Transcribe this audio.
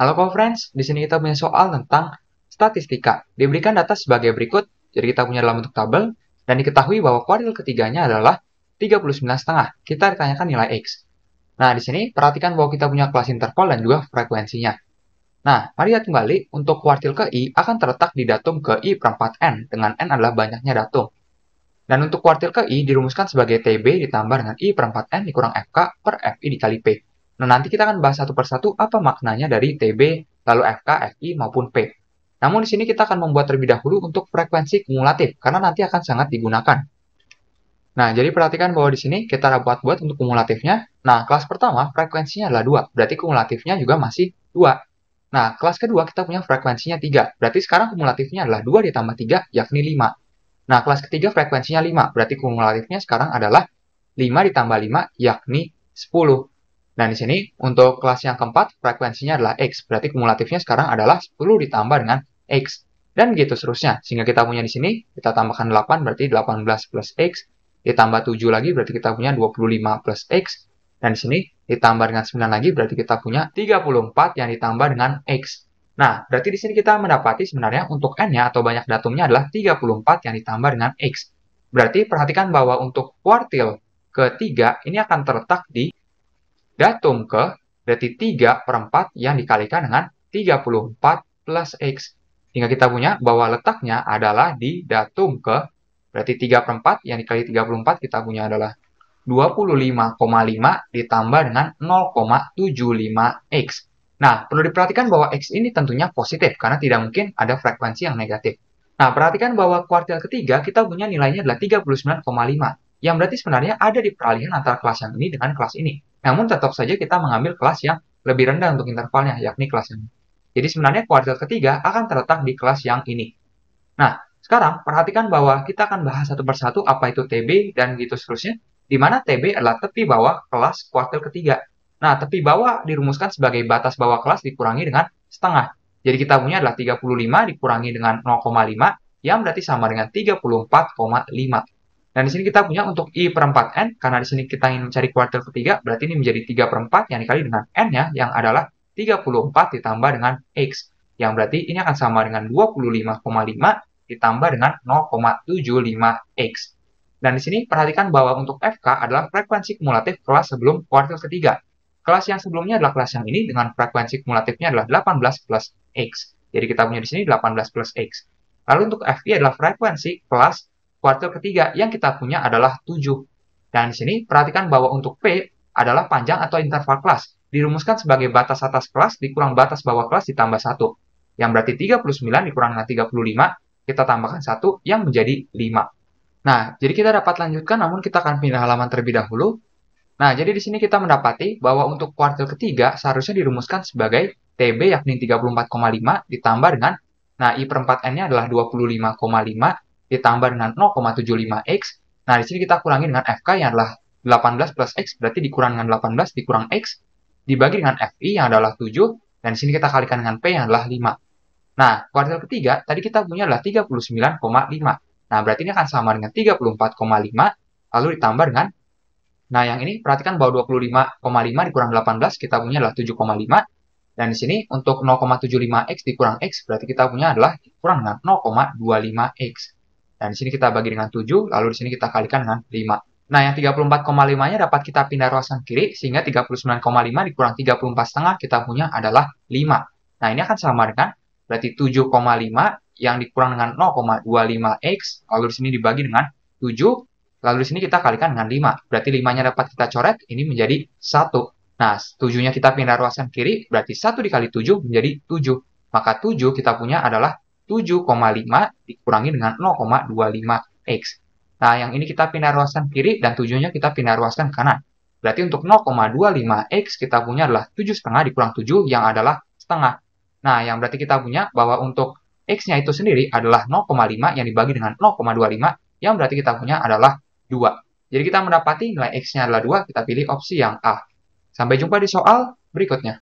Halo co friends, di sini kita punya soal tentang statistika. Diberikan data sebagai berikut, jadi kita punya dalam bentuk tabel, dan diketahui bahwa kuadril ketiganya adalah 39,5. Kita ditanyakan nilai X. Nah, di sini perhatikan bahwa kita punya kelas interval dan juga frekuensinya. Nah, mari lihat kembali, untuk kuartil ke I akan terletak di datum ke I per 4N, dengan N adalah banyaknya datum. Dan untuk kuartil ke I dirumuskan sebagai TB ditambah dengan I per 4N dikurang FK per FI dikali P. Nah, nanti kita akan bahas satu persatu apa maknanya dari TB, lalu FK, FI, maupun P. Namun di sini kita akan membuat terlebih dahulu untuk frekuensi kumulatif, karena nanti akan sangat digunakan. Nah, jadi perhatikan bahwa di sini kita buat-buat untuk kumulatifnya. Nah, kelas pertama frekuensinya adalah 2, berarti kumulatifnya juga masih 2. Nah, kelas kedua kita punya frekuensinya 3, berarti sekarang kumulatifnya adalah 2 ditambah 3, yakni 5. Nah, kelas ketiga frekuensinya 5, berarti kumulatifnya sekarang adalah 5 ditambah 5, yakni 10 nah di sini untuk kelas yang keempat frekuensinya adalah X. Berarti kumulatifnya sekarang adalah 10 ditambah dengan X. Dan gitu seterusnya. Sehingga kita punya di sini, kita tambahkan 8 berarti 18 plus X. Ditambah 7 lagi berarti kita punya 25 plus X. Dan di sini ditambah dengan 9 lagi berarti kita punya 34 yang ditambah dengan X. Nah, berarti di sini kita mendapati sebenarnya untuk N-nya atau banyak datumnya adalah 34 yang ditambah dengan X. Berarti perhatikan bahwa untuk kuartil ketiga ini akan terletak di datum ke berarti 3 per 4 yang dikalikan dengan 34 plus X. Hingga kita punya bahwa letaknya adalah di datum ke berarti 3 per 4 yang dikali 34 kita punya adalah 25,5 ditambah dengan 0,75X. Nah, perlu diperhatikan bahwa X ini tentunya positif karena tidak mungkin ada frekuensi yang negatif. Nah, perhatikan bahwa kuartil ketiga kita punya nilainya adalah 39,5 yang berarti sebenarnya ada di peralihan antara kelas yang ini dengan kelas ini. Namun tetap saja kita mengambil kelas yang lebih rendah untuk intervalnya, yakni kelas yang ini. Jadi sebenarnya kuartil ketiga akan terletak di kelas yang ini. Nah, sekarang perhatikan bahwa kita akan bahas satu persatu apa itu TB dan gitu seterusnya, di mana TB adalah tepi bawah kelas kuartil ketiga. Nah, tepi bawah dirumuskan sebagai batas bawah kelas dikurangi dengan setengah. Jadi kita punya adalah 35 dikurangi dengan 0,5 yang berarti sama dengan 34,5. Nah, di sini kita punya untuk I per 4N, karena di sini kita ingin mencari kuartil ketiga, berarti ini menjadi 3 per 4 yang dikali dengan N-nya, yang adalah 34 ditambah dengan X, yang berarti ini akan sama dengan 25,5 ditambah dengan 0,75X. Dan di sini perhatikan bahwa untuk FK adalah frekuensi kumulatif kelas sebelum kuartil ketiga. Kelas yang sebelumnya adalah kelas yang ini dengan frekuensi kumulatifnya adalah 18 plus X. Jadi kita punya di sini 18 plus X. Lalu untuk FI adalah frekuensi kelas Kuartil ketiga yang kita punya adalah 7. Dan di sini perhatikan bahwa untuk P adalah panjang atau interval kelas. Dirumuskan sebagai batas atas kelas dikurang batas bawah kelas ditambah 1. Yang berarti 39 dikurang dengan 35, kita tambahkan 1 yang menjadi 5. Nah, jadi kita dapat lanjutkan namun kita akan pindah halaman terlebih dahulu. Nah, jadi di sini kita mendapati bahwa untuk kuartil ketiga seharusnya dirumuskan sebagai TB yakni 34,5 ditambah dengan Nah, I per 4N-nya adalah 25,5 ditambah dengan 0,75x. Nah, di sini kita kurangi dengan fk yang adalah 18 plus x, berarti dikurang dengan 18 dikurang x, dibagi dengan fi yang adalah 7, dan di sini kita kalikan dengan p yang adalah 5. Nah, kuartil ketiga, tadi kita punya adalah 39,5. Nah, berarti ini akan sama dengan 34,5, lalu ditambah dengan, nah yang ini perhatikan bahwa 25,5 dikurang 18, kita punya adalah 7,5, dan di sini untuk 0,75x dikurang x, berarti kita punya adalah kurang dengan 0,25x. Nah, di sini kita bagi dengan 7, lalu di sini kita kalikan dengan 5. Nah, yang 34,5-nya dapat kita pindah ruasan kiri, sehingga 39,5 dikurang 34,5 kita punya adalah 5. Nah, ini akan sama dengan berarti 7,5 yang dikurang dengan 0,25x, lalu di sini dibagi dengan 7, lalu di sini kita kalikan dengan 5. Berarti 5-nya dapat kita coret, ini menjadi 1. Nah, 7-nya kita pindah ruasan kiri, berarti 1 dikali 7 menjadi 7. Maka 7 kita punya adalah 7,5 dikurangi dengan 0,25x. Nah, yang ini kita pindah ruaskan kiri dan tujuhnya kita pindah ruaskan kanan. Berarti untuk 0,25x kita punya adalah setengah dikurang 7 yang adalah setengah. Nah, yang berarti kita punya bahwa untuk x-nya itu sendiri adalah 0,5 yang dibagi dengan 0,25 yang berarti kita punya adalah 2. Jadi kita mendapati nilai x-nya adalah 2, kita pilih opsi yang A. Sampai jumpa di soal berikutnya.